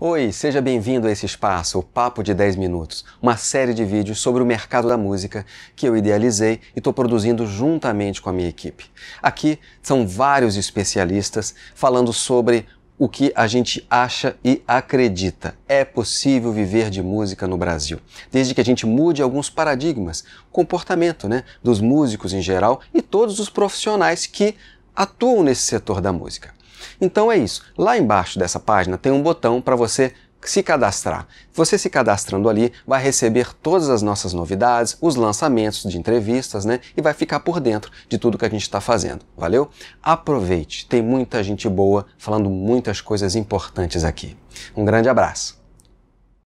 Oi, seja bem-vindo a esse espaço, o Papo de 10 Minutos, uma série de vídeos sobre o mercado da música que eu idealizei e estou produzindo juntamente com a minha equipe. Aqui são vários especialistas falando sobre o que a gente acha e acredita. É possível viver de música no Brasil, desde que a gente mude alguns paradigmas, comportamento né, dos músicos em geral e todos os profissionais que atuam nesse setor da música. Então é isso. Lá embaixo dessa página tem um botão para você se cadastrar. Você se cadastrando ali vai receber todas as nossas novidades, os lançamentos de entrevistas, né? E vai ficar por dentro de tudo que a gente está fazendo. Valeu? Aproveite, tem muita gente boa falando muitas coisas importantes aqui. Um grande abraço.